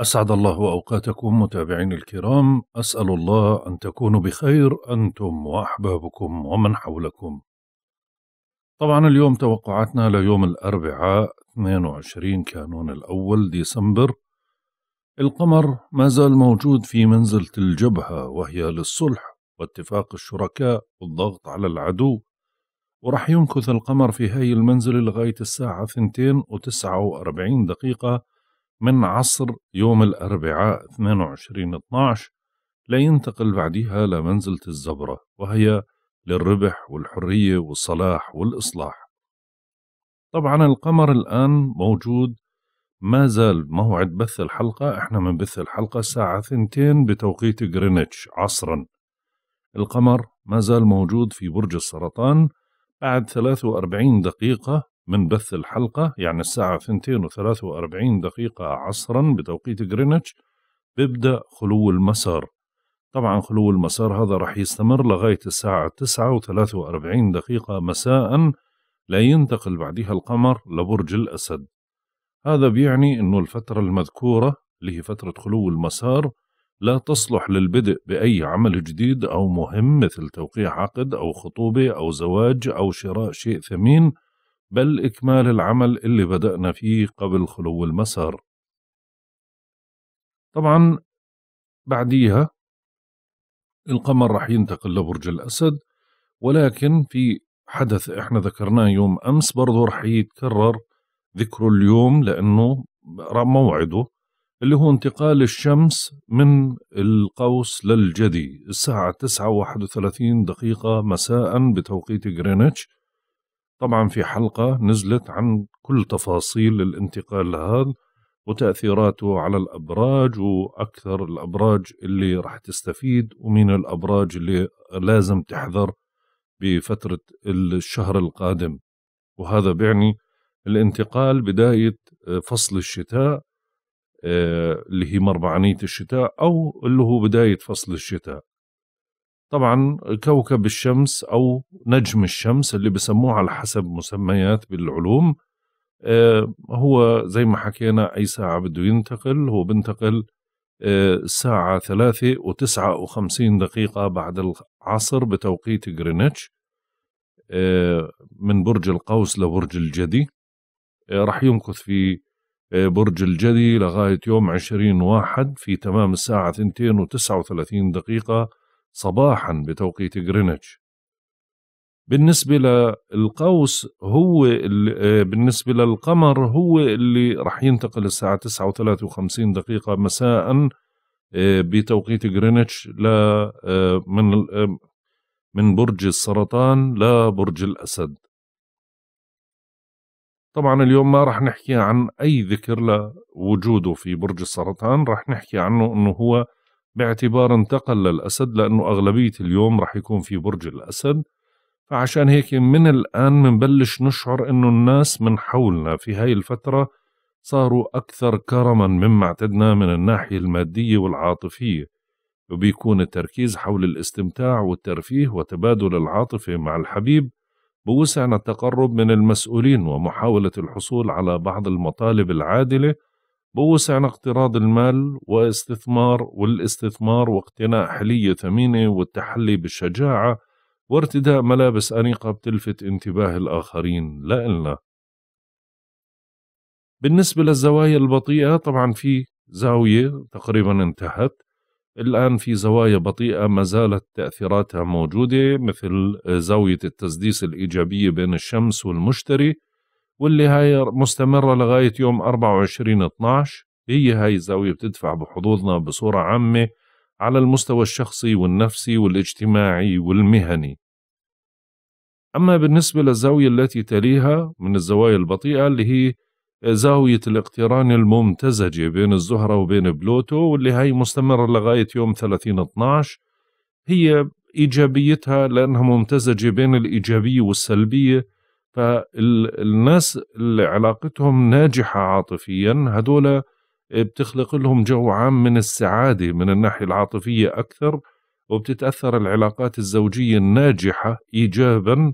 أسعد الله أوقاتكم متابعين الكرام أسأل الله أن تكونوا بخير أنتم وأحبابكم ومن حولكم طبعا اليوم توقعاتنا ليوم الأربعاء 22 كانون الأول ديسمبر القمر ما زال موجود في منزلة الجبهة وهي للصلح واتفاق الشركاء والضغط على العدو ورح يمكث القمر في هاي المنزلة لغاية الساعة 2 و49 دقيقة من عصر يوم الأربعاء 22 12 لينتقل بعدها لمنزلة الزبرة وهي للربح والحرية والصلاح والإصلاح طبعا القمر الآن موجود ما زال موعد بث الحلقة احنا من بث الحلقة الساعة ثنتين بتوقيت غرينتش عصرا القمر ما زال موجود في برج السرطان بعد 43 دقيقة من بث الحلقة يعني الساعة 243 دقيقة عصرا بتوقيت جرينتش بيبدأ خلو المسار طبعا خلو المسار هذا رح يستمر لغاية الساعة 9 دقيقة مساء لا ينتقل بعدها القمر لبرج الأسد هذا بيعني أنه الفترة المذكورة اللي هي فترة خلو المسار لا تصلح للبدء بأي عمل جديد أو مهم مثل توقيع عقد أو خطوبة أو زواج أو شراء شيء ثمين بل إكمال العمل اللي بدأنا فيه قبل خلو المسار طبعا بعديها القمر رح ينتقل لبرج الأسد ولكن في حدث احنا ذكرناه يوم أمس برضه رح يتكرر ذكره اليوم لأنه موعده اللي هو انتقال الشمس من القوس للجدي الساعة 9.31 دقيقة مساء بتوقيت غرينتش طبعا في حلقة نزلت عن كل تفاصيل الانتقال هذا وتأثيراته على الأبراج وأكثر الأبراج اللي راح تستفيد ومن الأبراج اللي لازم تحذر بفترة الشهر القادم وهذا بيعني الانتقال بداية فصل الشتاء آه، اللي هي مربعانية الشتاء أو اللي هو بداية فصل الشتاء طبعا كوكب الشمس أو نجم الشمس اللي بسموه على حسب مسميات بالعلوم آه، هو زي ما حكينا أي ساعة بده ينتقل هو بنتقل آه، الساعة ثلاثة وتسعة وخمسين دقيقة بعد العصر بتوقيت غرينتش آه، من برج القوس لبرج الجدي رح يمكث في برج الجدي لغاية يوم عشرين واحد في تمام الساعة ثنتين وتسعة وثلاثين دقيقة صباحا بتوقيت غرينتش بالنسبة للقوس هو آه، بالنسبة للقمر هو اللي رح ينتقل الساعة تسعة وثلاثة وخمسين دقيقة مساء آه، بتوقيت غرينتش ل آه، من من برج السرطان لبرج الأسد طبعا اليوم ما رح نحكي عن أي ذكر لوجوده في برج السرطان رح نحكي عنه أنه هو باعتبار انتقل للأسد لأنه أغلبية اليوم رح يكون في برج الأسد فعشان هيك من الآن منبلش نشعر أنه الناس من حولنا في هاي الفترة صاروا أكثر كرما مما اعتدنا من الناحية المادية والعاطفية وبيكون التركيز حول الاستمتاع والترفيه وتبادل العاطفة مع الحبيب بوسعنا التقرب من المسؤولين ومحاولة الحصول على بعض المطالب العادلة بوسع اقتراض المال واستثمار والاستثمار واقتناء حلية ثمينة والتحلي بالشجاعة وارتداء ملابس أنيقة بتلفت انتباه الآخرين لإلنا بالنسبة للزوايا البطيئة طبعا في زاوية تقريبا انتهت الآن في زوايا بطيئة ما زالت تأثيراتها موجودة مثل زاوية التسديس الإيجابية بين الشمس والمشتري واللي هاي مستمرة لغاية يوم 24 12 هي هاي الزاوية بتدفع بحظوظنا بصورة عامة على المستوى الشخصي والنفسي والاجتماعي والمهني أما بالنسبة للزاوية التي تليها من الزوايا البطيئة اللي هي زاوية الاقتران الممتزجة بين الزهرة وبين بلوتو واللي هاي مستمرة لغاية يوم 30 12 هي إيجابيتها لأنها ممتزجة بين الإيجابية والسلبية فالناس اللي علاقتهم ناجحة عاطفيا هدول بتخلق لهم جو عام من السعادة من الناحية العاطفية أكثر وبتتأثر العلاقات الزوجية الناجحة إيجابا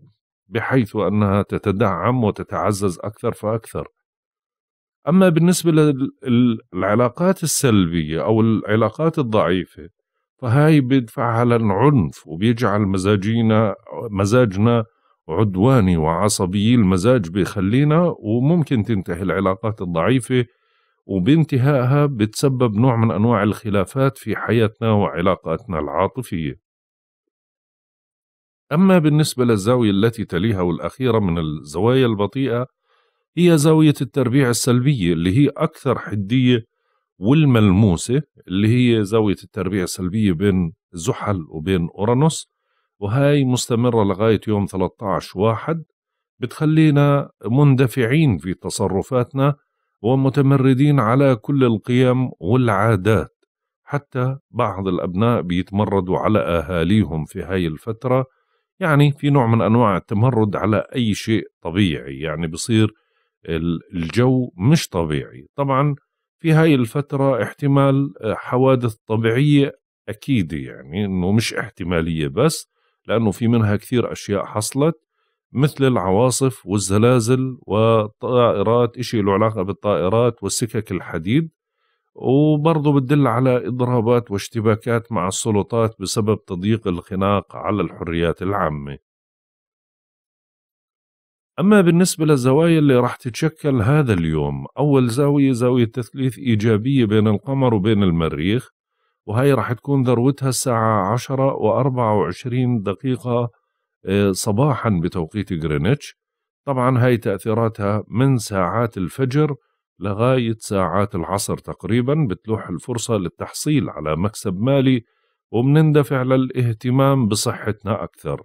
بحيث أنها تتدعم وتتعزز أكثر فأكثر أما بالنسبة للعلاقات السلبية أو العلاقات الضعيفة فهاي بيدفعها للعنف وبيجعل مزاجينا مزاجنا عدواني وعصبي المزاج بيخلينا وممكن تنتهي العلاقات الضعيفة وبانتهائها بتسبب نوع من أنواع الخلافات في حياتنا وعلاقاتنا العاطفية أما بالنسبة للزاوية التي تليها والأخيرة من الزوايا البطيئة هي زاوية التربيع السلبية اللي هي أكثر حدية والملموسة اللي هي زاوية التربيع السلبية بين زحل وبين أورانوس وهاي مستمرة لغاية يوم 13 واحد بتخلينا مندفعين في تصرفاتنا ومتمردين على كل القيم والعادات حتى بعض الأبناء بيتمردوا على أهاليهم في هاي الفترة يعني في نوع من أنواع التمرد على أي شيء طبيعي يعني بصير الجو مش طبيعي طبعا في هاي الفترة احتمال آه، حوادث طبيعية أكيد يعني أنه مش احتمالية بس لأنه في منها كثير أشياء حصلت مثل العواصف والزلازل والطائرات إشي له علاقة بالطائرات والسكك الحديد وبرضه بتدل على إضرابات واشتباكات مع السلطات بسبب تضييق الخناق على الحريات العامة أما بالنسبة للزوايا اللي راح تتشكل هذا اليوم أول زاوية زاوية تثليث إيجابية بين القمر وبين المريخ وهي راح تكون ذروتها الساعة 10 و24 دقيقة آه، صباحا بتوقيت غرينتش طبعا هاي تأثيراتها من ساعات الفجر لغاية ساعات العصر تقريبا بتلوح الفرصة للتحصيل على مكسب مالي وبنندفع للاهتمام بصحتنا أكثر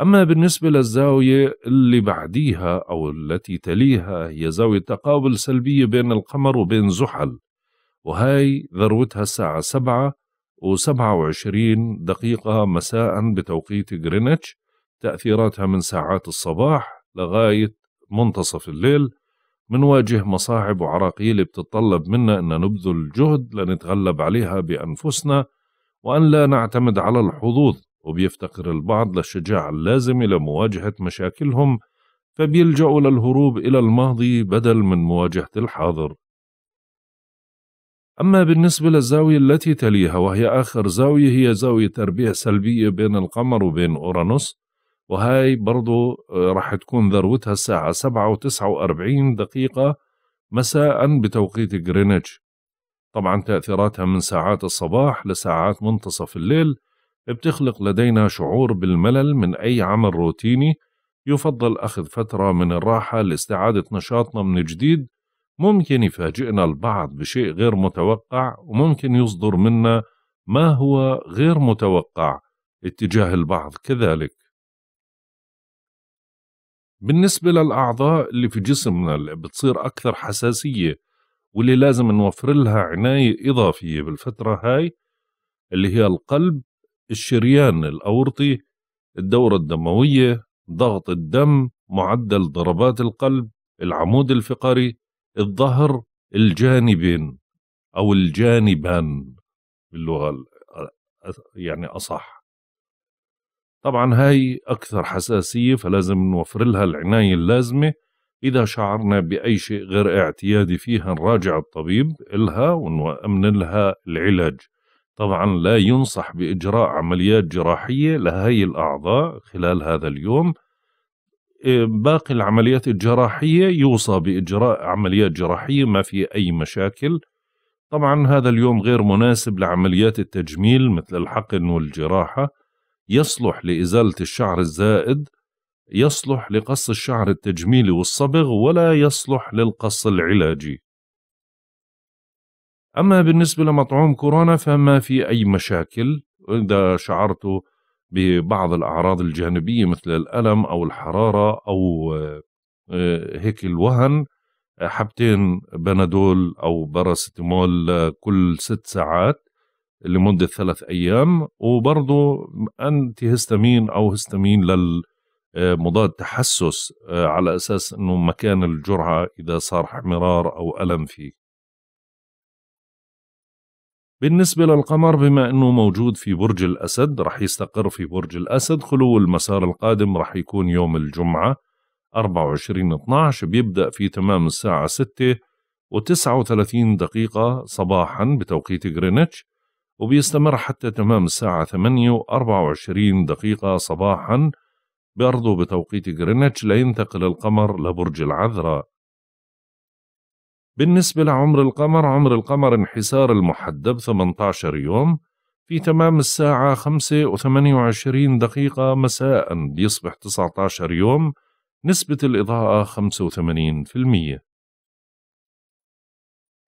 أما بالنسبة للزاوية اللي بعديها أو التي تليها هي زاوية تقابل سلبية بين القمر وبين زحل وهاي ذروتها الساعة سبعة وسبعة وعشرين دقيقة مساء بتوقيت غرينتش تأثيراتها من ساعات الصباح لغاية منتصف الليل منواجه مصاعب وعراقيل بتتطلب منا أن نبذل جهد لنتغلب عليها بأنفسنا وأن لا نعتمد على الحظوظ وبيفتقر البعض للشجاعة اللازمة لمواجهة مشاكلهم فبيلجأوا للهروب إلى الماضي بدل من مواجهة الحاضر أما بالنسبة للزاوية التي تليها وهي آخر زاوية هي زاوية تربيع سلبية بين القمر وبين أورانوس وهاي برضو آه، راح تكون ذروتها الساعة سبعة وتسعة وأربعين دقيقة مساء بتوقيت غرينتش طبعا تأثيراتها من ساعات الصباح لساعات منتصف الليل بتخلق لدينا شعور بالملل من أي عمل روتيني يفضل أخذ فترة من الراحة لاستعادة نشاطنا من جديد ممكن يفاجئنا البعض بشيء غير متوقع وممكن يصدر منا ما هو غير متوقع اتجاه البعض كذلك بالنسبة للأعضاء اللي في جسمنا اللي بتصير أكثر حساسية واللي لازم نوفر لها عناية إضافية بالفترة هاي اللي هي القلب الشريان الأورطي الدورة الدموية ضغط الدم معدل ضربات القلب العمود الفقري الظهر الجانبين أو الجانبان باللغة يعني أصح طبعا هاي أكثر حساسية فلازم نوفر لها العناية اللازمة إذا شعرنا بأي شيء غير اعتيادي فيها نراجع الطبيب إلها ونؤمن لها العلاج طبعا لا ينصح بإجراء عمليات جراحية لهي الأعضاء خلال هذا اليوم إيه، باقي العمليات الجراحية يوصى بإجراء عمليات جراحية ما في أي مشاكل طبعا هذا اليوم غير مناسب لعمليات التجميل مثل الحقن والجراحة يصلح لإزالة الشعر الزائد يصلح لقص الشعر التجميلي والصبغ ولا يصلح للقص العلاجي أما بالنسبة لمطعوم كورونا فما في أي مشاكل إذا شعرتوا ببعض الأعراض الجانبية مثل الألم أو الحرارة أو آه، هيك الوهن حبتين بنادول أو باراسيتامول كل ست ساعات لمدة ثلاث أيام وبرضه أنتي هستامين أو هستامين للمضاد آه، تحسس آه، على أساس أنه مكان الجرعة إذا صار حمرار أو ألم فيه بالنسبة للقمر بما أنه موجود في برج الأسد رح يستقر في برج الأسد خلو المسار القادم رح يكون يوم الجمعة 24/12 بيبدأ في تمام الساعة 6 و39 دقيقة صباحا بتوقيت غرينتش وبيستمر حتى تمام الساعة 8 و24 دقيقة صباحا برضو بتوقيت غرينتش لينتقل القمر لبرج العذراء بالنسبة لعمر القمر عمر القمر انحسار المحدب 18 يوم في تمام الساعة 5 و 28 دقيقة مساء بيصبح 19 يوم نسبة الإضاءة 85%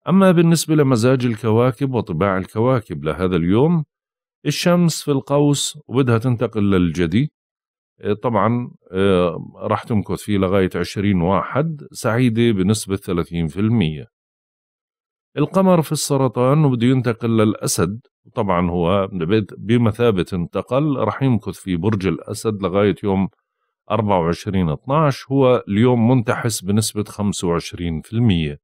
أما بالنسبة لمزاج الكواكب وطباع الكواكب لهذا اليوم الشمس في القوس وبدها تنتقل للجدي طبعا آه، راح تمكث فيه لغاية 20 واحد سعيدة بنسبة 30% القمر في السرطان وبده ينتقل للأسد طبعا هو بمثابة انتقل راح يمكث في برج الأسد لغاية يوم 24 12 هو اليوم منتحس بنسبة 25%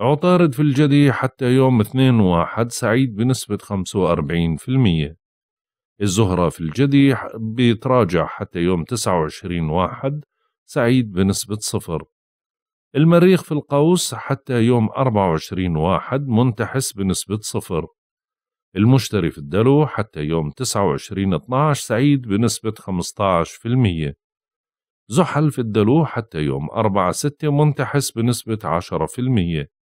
عطارد في الجدي حتى يوم 2 1 سعيد بنسبة 45% الزهرة في الجدي بيتراجع حتى يوم 29 واحد سعيد بنسبة صفر المريخ في القوس حتى يوم 24 واحد منتحس بنسبة صفر المشتري في الدلو حتى يوم 29 12 سعيد بنسبة 15% زحل في الدلو حتى يوم 4 6 منتحس بنسبة 10%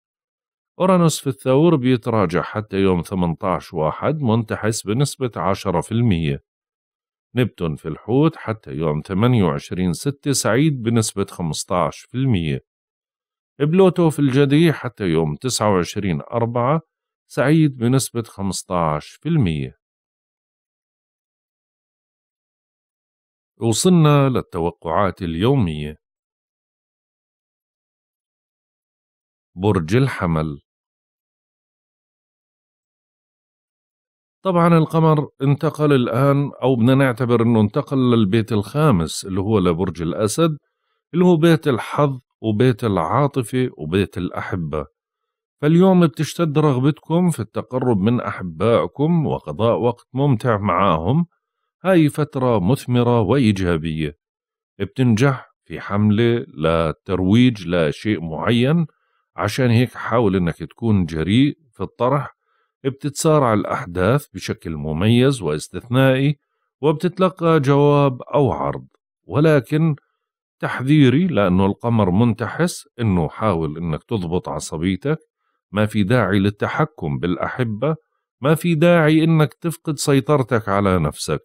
أورانوس في الثور بيتراجع حتى يوم 18 واحد منتحس بنسبة 10% نبتون في الحوت حتى يوم 28 ستة سعيد بنسبة 15% بلوتو في الجدي حتى يوم 29 أربعة سعيد بنسبة 15% وصلنا للتوقعات اليومية برج الحمل طبعا القمر انتقل الآن أو بدنا نعتبر أنه انتقل للبيت الخامس اللي هو لبرج الأسد اللي هو بيت الحظ وبيت العاطفة وبيت الأحبة فاليوم بتشتد رغبتكم في التقرب من أحبائكم وقضاء وقت ممتع معاهم هاي فترة مثمرة وإيجابية بتنجح في حملة للترويج لشيء معين عشان هيك حاول أنك تكون جريء في الطرح بتتسارع الأحداث بشكل مميز واستثنائي وبتتلقى جواب أو عرض ولكن تحذيري لأنه القمر منتحس أنه حاول أنك تضبط عصبيتك ما في داعي للتحكم بالأحبة ما في داعي أنك تفقد سيطرتك على نفسك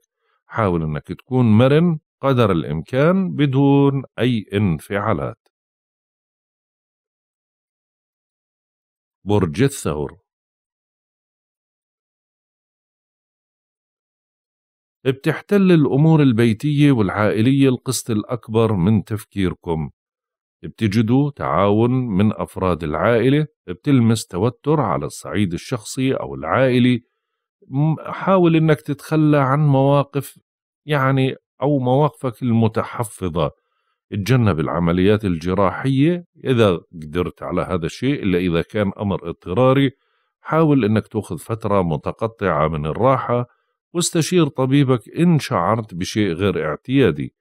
حاول أنك تكون مرن قدر الإمكان بدون أي انفعالات برج الثور بتحتل الأمور البيتية والعائلية القسط الأكبر من تفكيركم بتجدوا تعاون من أفراد العائلة بتلمس توتر على الصعيد الشخصي أو العائلي حاول أنك تتخلى عن مواقف يعني أو مواقفك المتحفظة اتجنب العمليات الجراحية إذا قدرت على هذا الشيء إلا إذا كان أمر اضطراري حاول أنك تأخذ فترة متقطعة من الراحة واستشير طبيبك إن شعرت بشيء غير اعتيادي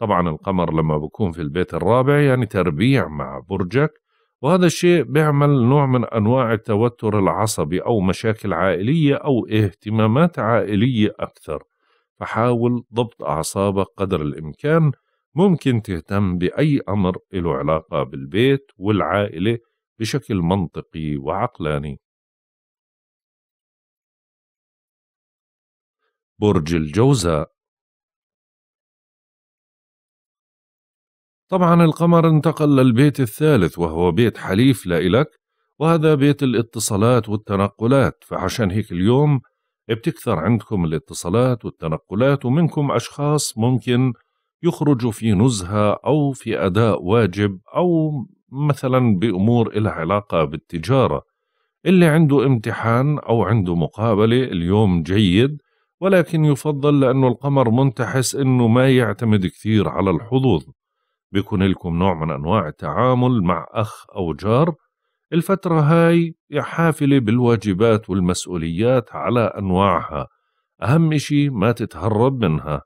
طبعا القمر لما بكون في البيت الرابع يعني تربيع مع برجك وهذا الشيء بيعمل نوع من أنواع التوتر العصبي أو مشاكل عائلية أو اهتمامات عائلية أكثر فحاول ضبط أعصابك قدر الإمكان ممكن تهتم بأي أمر له علاقة بالبيت والعائلة بشكل منطقي وعقلاني برج الجوزاء طبعا القمر انتقل للبيت الثالث وهو بيت حليف لإلك وهذا بيت الاتصالات والتنقلات فعشان هيك اليوم بتكثر عندكم الاتصالات والتنقلات ومنكم أشخاص ممكن يخرجوا في نزهة أو في أداء واجب أو مثلا بأمور لها علاقة بالتجارة اللي عنده امتحان أو عنده مقابلة اليوم جيد ولكن يفضل لأنه القمر منتحس أنه ما يعتمد كثير على الحظوظ بيكون لكم نوع من أنواع التعامل مع أخ أو جار الفترة هاي حافلة بالواجبات والمسؤوليات على أنواعها أهم شيء ما تتهرب منها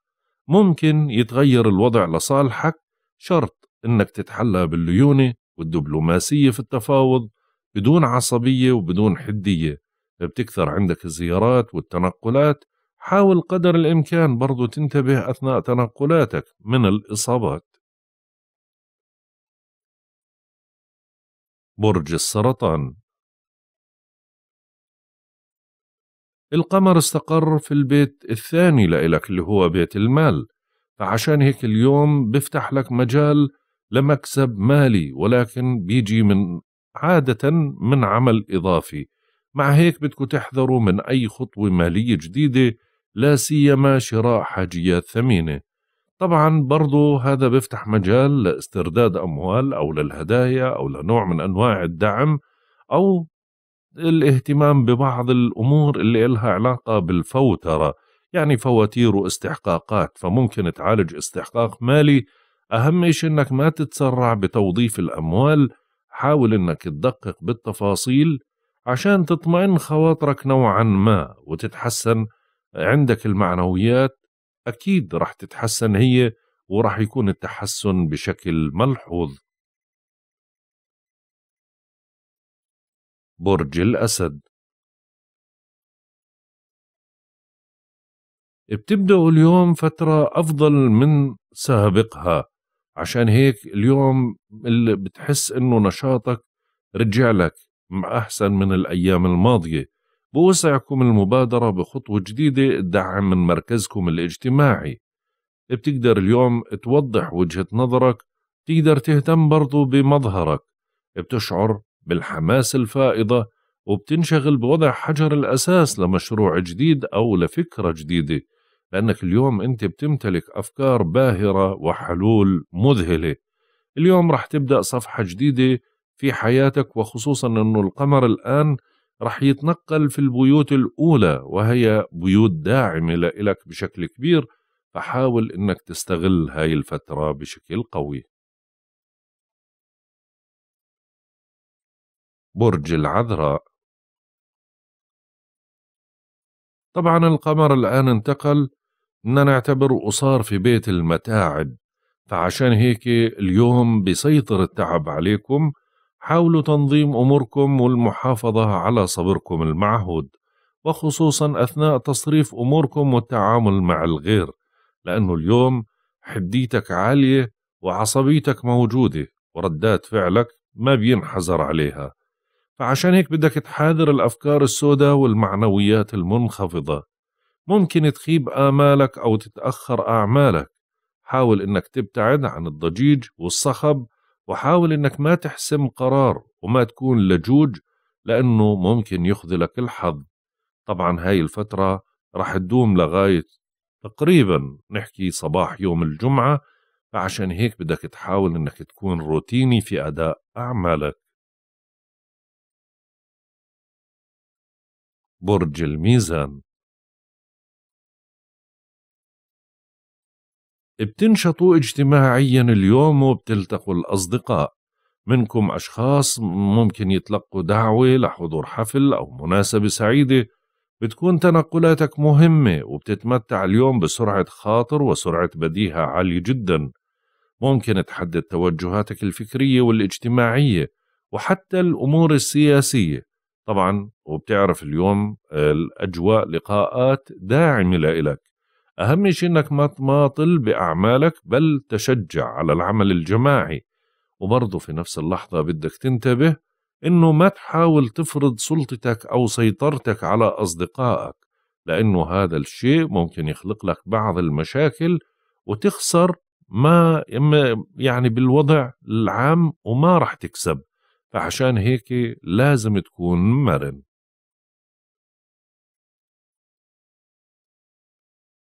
ممكن يتغير الوضع لصالحك شرط إنك تتحلى بالليونة والدبلوماسية في التفاوض بدون عصبية وبدون حدية بتكثر عندك الزيارات والتنقلات حاول قدر الإمكان برضو تنتبه أثناء تنقلاتك من الإصابات برج السرطان القمر استقر في البيت الثاني لإلك اللي هو بيت المال فعشان هيك اليوم بيفتح لك مجال لمكسب مالي ولكن بيجي من عادة من عمل إضافي مع هيك بدكم تحذروا من أي خطوة مالية جديدة لا سيما شراء حاجيات ثمينة طبعا برضو هذا بيفتح مجال لاسترداد أموال أو للهدايا أو لنوع من أنواع الدعم أو الاهتمام ببعض الأمور اللي إلها علاقة بالفوترة يعني فواتير واستحقاقات فممكن تعالج استحقاق مالي أهم شيء أنك ما تتسرع بتوظيف الأموال حاول أنك تدقق بالتفاصيل عشان تطمئن خواطرك نوعا ما وتتحسن عندك المعنويات أكيد راح تتحسن هي وراح يكون التحسن بشكل ملحوظ برج الأسد بتبدأ اليوم فترة أفضل من سابقها عشان هيك اليوم اللي بتحس إنه نشاطك رجع لك أحسن من الأيام الماضية بوسعكم المبادرة بخطوة جديدة دعم من مركزكم الاجتماعي بتقدر اليوم توضح وجهة نظرك بتقدر تهتم برضو بمظهرك بتشعر بالحماس الفائضة وبتنشغل بوضع حجر الأساس لمشروع جديد أو لفكرة جديدة لأنك اليوم أنت بتمتلك أفكار باهرة وحلول مذهلة اليوم رح تبدأ صفحة جديدة في حياتك وخصوصا أنه القمر الآن رح يتنقل في البيوت الأولى وهي بيوت داعمة لإلك بشكل كبير فحاول إنك تستغل هاي الفترة بشكل قوي برج العذراء طبعا القمر الآن انتقل بدنا نعتبره وصار في بيت المتاعب فعشان هيك اليوم بيسيطر التعب عليكم حاولوا تنظيم أموركم والمحافظة على صبركم المعهود وخصوصا أثناء تصريف أموركم والتعامل مع الغير لأنه اليوم حديتك عالية وعصبيتك موجودة وردات فعلك ما بينحزر عليها فعشان هيك بدك تحاذر الأفكار السوداء والمعنويات المنخفضة ممكن تخيب آمالك أو تتأخر أعمالك حاول إنك تبتعد عن الضجيج والصخب وحاول انك ما تحسم قرار وما تكون لجوج لانه ممكن يخذلك الحظ طبعا هاي الفترة رح تدوم لغاية تقريبا نحكي صباح يوم الجمعة فعشان هيك بدك تحاول انك تكون روتيني في اداء اعمالك برج الميزان بتنشطوا اجتماعيا اليوم وبتلتقوا الأصدقاء منكم أشخاص ممكن يتلقوا دعوة لحضور حفل أو مناسبة سعيدة بتكون تنقلاتك مهمة وبتتمتع اليوم بسرعة خاطر وسرعة بديهة عالية جدا ممكن تحدد توجهاتك الفكرية والاجتماعية وحتى الأمور السياسية طبعا وبتعرف اليوم آه، الأجواء لقاءات داعمة لإلك أهم شيء إنك ما تماطل بأعمالك بل تشجع على العمل الجماعي وبرضه في نفس اللحظة بدك تنتبه إنه ما تحاول تفرض سلطتك أو سيطرتك على أصدقائك لأنه هذا الشيء ممكن يخلق لك بعض المشاكل وتخسر ما يعني بالوضع العام وما رح تكسب فعشان هيك لازم تكون مرن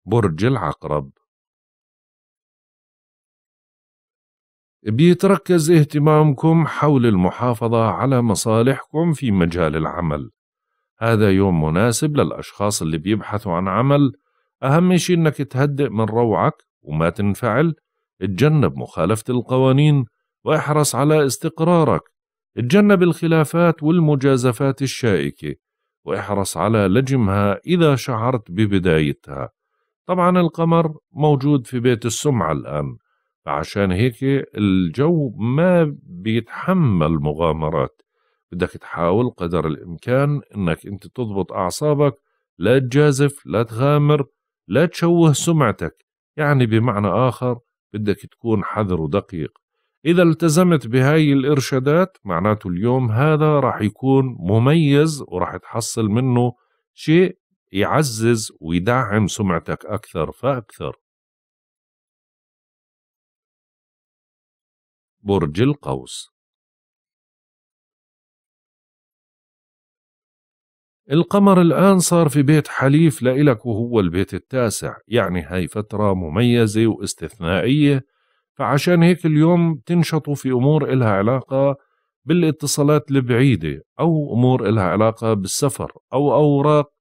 برج العقرب بيتركز اهتمامكم حول المحافظة على مصالحكم في مجال العمل هذا يوم مناسب للأشخاص اللي بيبحثوا عن عمل أهم شيء إنك تهدئ من روعك وما تنفعل اتجنب مخالفة القوانين واحرص على استقرارك اتجنب الخلافات والمجازفات الشائكة واحرص على لجمها إذا شعرت ببدايتها طبعا القمر موجود في بيت السمعة الآن عشان هيك الجو ما بيتحمل مغامرات بدك تحاول قدر الإمكان إنك أنت تضبط أعصابك لا تجازف لا تغامر لا تشوه سمعتك يعني بمعنى آخر بدك تكون حذر ودقيق إذا التزمت بهاي الإرشادات معناته اليوم هذا راح يكون مميز وراح تحصل منه شيء يعزز ويدعم سمعتك أكثر فأكثر برج القوس القمر الآن صار في بيت حليف لإلك وهو البيت التاسع يعني هاي فترة مميزة واستثنائية فعشان هيك اليوم تنشطوا في أمور إلها علاقة بالاتصالات البعيدة أو أمور إلها علاقة بالسفر أو أوراق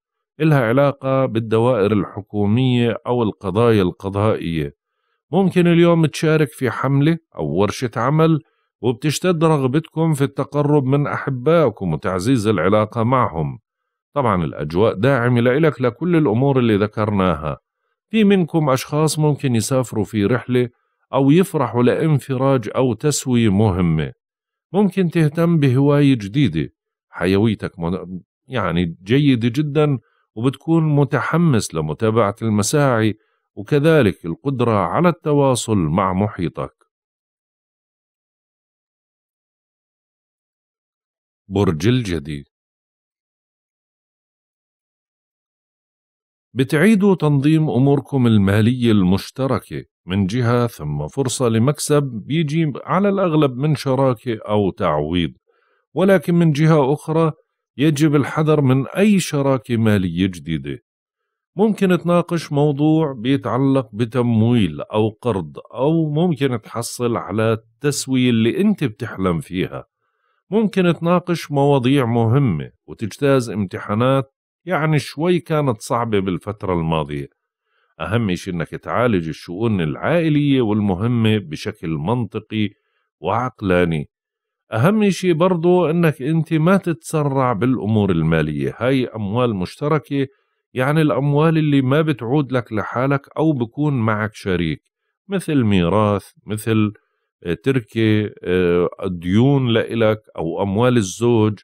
إلها علاقة بالدوائر الحكومية أو القضايا القضائية ممكن اليوم تشارك في حملة أو ورشة عمل وبتشتد رغبتكم في التقرب من أحبائكم وتعزيز العلاقة معهم طبعا الأجواء داعمة لإلك لكل الأمور اللي ذكرناها في منكم أشخاص ممكن يسافروا في رحلة أو يفرحوا لانفراج أو تسوية مهمة ممكن تهتم بهواية جديدة حيويتك يعني جيدة جدا وبتكون متحمس لمتابعة المساعي وكذلك القدرة على التواصل مع محيطك برج الجدي بتعيدوا تنظيم أموركم المالية المشتركة من جهة ثم فرصة لمكسب بيجي على الأغلب من شراكة أو تعويض ولكن من جهة أخرى يجب الحذر من أي شراكة مالية جديدة ممكن تناقش موضوع بيتعلق بتمويل أو قرض أو ممكن تحصل على التسوية اللي أنت بتحلم فيها ممكن تناقش مواضيع مهمة وتجتاز امتحانات يعني شوي كانت صعبة بالفترة الماضية أهم شيء أنك تعالج الشؤون العائلية والمهمة بشكل منطقي وعقلاني أهم شيء برضو أنك أنت ما تتسرع بالأمور المالية هاي أموال مشتركة يعني الأموال اللي ما بتعود لك لحالك أو بكون معك شريك مثل ميراث مثل آه، تركة آه، ديون لإلك أو أموال الزوج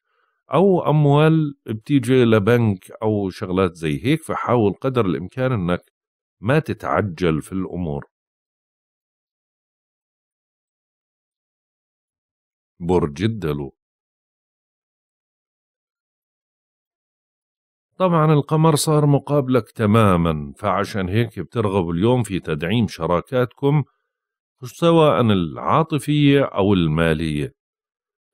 أو أموال بتيجي لبنك أو شغلات زي هيك فحاول قدر الإمكان أنك ما تتعجل في الأمور برج الدلو طبعا القمر صار مقابلك تماما فعشان هيك بترغب اليوم في تدعيم شراكاتكم سواء العاطفية أو المالية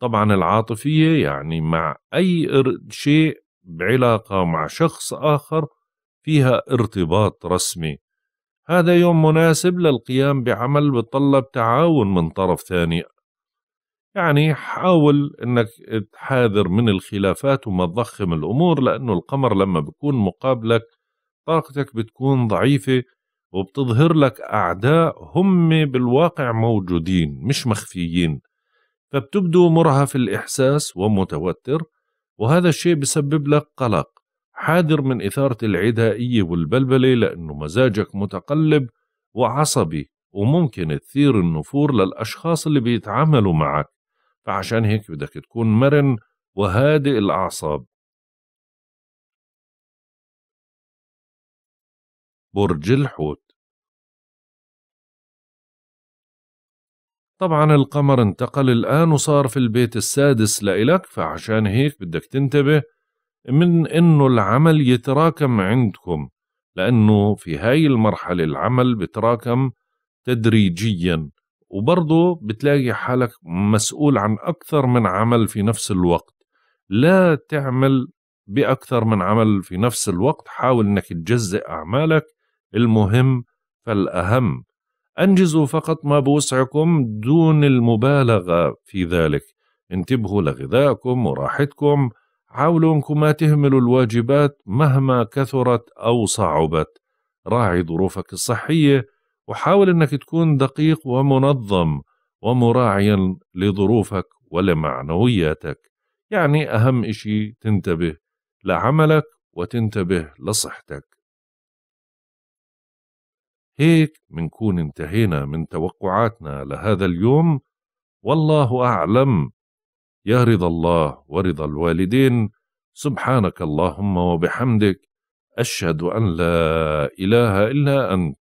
طبعا العاطفية يعني مع أي شيء بعلاقة مع شخص آخر فيها ارتباط رسمي هذا يوم مناسب للقيام بعمل بتطلب تعاون من طرف ثاني يعني حاول انك تحاذر من الخلافات وما تضخم الامور لانه القمر لما بيكون مقابلك طاقتك بتكون ضعيفه وبتظهر لك اعداء هم بالواقع موجودين مش مخفيين فبتبدو مرهف الاحساس ومتوتر وهذا الشيء بسبب لك قلق حاذر من اثاره العدائيه والبلبله لانه مزاجك متقلب وعصبي وممكن تثير النفور للاشخاص اللي بيتعاملوا معك فعشان هيك بدك تكون مرن وهادئ الأعصاب برج الحوت طبعا القمر انتقل الآن وصار في البيت السادس لإلك فعشان هيك بدك تنتبه من إنه العمل يتراكم عندكم لأنه في هاي المرحلة العمل بتراكم تدريجيا وبرضه بتلاقي حالك مسؤول عن أكثر من عمل في نفس الوقت لا تعمل بأكثر من عمل في نفس الوقت حاول أنك تجزئ أعمالك المهم فالأهم أنجزوا فقط ما بوسعكم دون المبالغة في ذلك انتبهوا لغذائكم وراحتكم حاولوا أنكم ما تهملوا الواجبات مهما كثرت أو صعبت راعي ظروفك الصحية وحاول أنك تكون دقيق ومنظم ومراعيا لظروفك ولمعنوياتك يعني أهم إشي تنتبه لعملك وتنتبه لصحتك هيك منكون انتهينا من توقعاتنا لهذا اليوم والله أعلم يا رضا الله ورضا الوالدين سبحانك اللهم وبحمدك أشهد أن لا إله إلا أنت